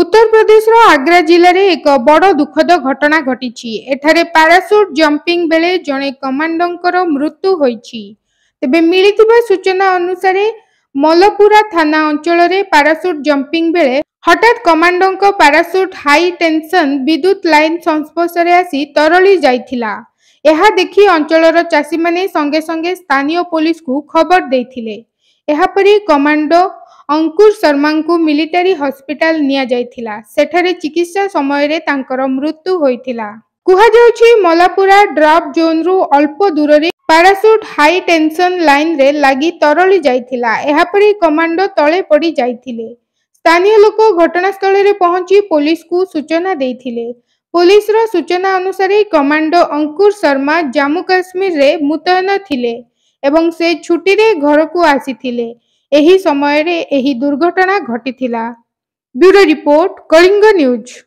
ଉତ୍ତର ପ୍ରଦେଶର ଆଗ୍ରା ଜିଲ୍ଲାରେ ଏକ ବଡ଼ ଦୁଃଖଦ ଘଟଣା ଘଟିଛି ଏଠାରେ ପାରାସୁଟ୍ ଜମ୍ପିଂ ବେଳେ ଜଣେ କମାଣ୍ଡଙ୍କର ମୃତ୍ୟୁ ହୋଇଛି ତେବେ ମିଳିଥିବା ସୂଚନା ଅନୁସାରେ ମଲପୁରା ଥାନା ଅଞ୍ଚଳରେ ପାରାସୁଟ୍ ଜମ୍ପିଂ ବେଳେ ହଠାତ୍ କମାଣ୍ଡଙ୍କ ପାରାସୁଟ୍ ହାଇ ଟେନସନ୍ ବିଦ୍ୟୁତ୍ ଲାଇନ୍ ସଂସ୍ପର୍ଶରେ ଆସି ତରଳି ଯାଇଥିଲା ଏହା ଦେଖି ଅଞ୍ଚଳର ଚାଷୀମାନେ ସଙ୍ଗେ ସଙ୍ଗେ ସ୍ଥାନୀୟ ପୋଲିସକୁ ଖବର ଦେଇଥିଲେ ଏହାପରେ କମାଣ୍ଡୋ ଅଙ୍କୁର ଶର୍ମାଙ୍କୁ ମିଲିଟାରୀ ହସ୍ପିଟାଲ ନିଆଯାଇଥିଲା ସେଠାରେ ଚିକିତ୍ସା ସମୟରେ ତାଙ୍କର ମୃତ୍ୟୁ ହୋଇଥିଲା କୁହାଯାଉଛି ମଲାପୁରା ଡ୍ରପ୍ ଜୋନ୍ରୁ ଅଳ୍ପ ଦୂରରେ ପାରାସୁଟ୍ ହାଇ ଟେନସନ୍ ଲାଇନ୍ରେ ଲାଗି ତରଳି ଯାଇଥିଲା ଏହାପରେ କମାଣ୍ଡୋ ତଳେ ପଡ଼ି ଯାଇଥିଲେ ସ୍ଥାନୀୟ ଲୋକ ଘଟଣାସ୍ଥଳରେ ପହଞ୍ଚି ପୋଲିସକୁ ସୂଚନା ଦେଇଥିଲେ ପୋଲିସର ସୂଚନା ଅନୁସାରେ କମାଣ୍ଡୋ ଅଙ୍କୁର ଶର୍ମା ଜାମ୍ମୁ କାଶ୍ମୀରରେ ମୁତୟନ ଥିଲେ ଏବଂ ସେ ଛୁଟିରେ ଘରକୁ ଆସିଥିଲେ ଏହି ସମୟରେ ଏହି ଦୁର୍ଘଟଣା ଘଟିଥିଲା ବ୍ୟୁରୋ ରିପୋର୍ଟ କଳିଙ୍ଗ ନ୍ୟୁଜ୍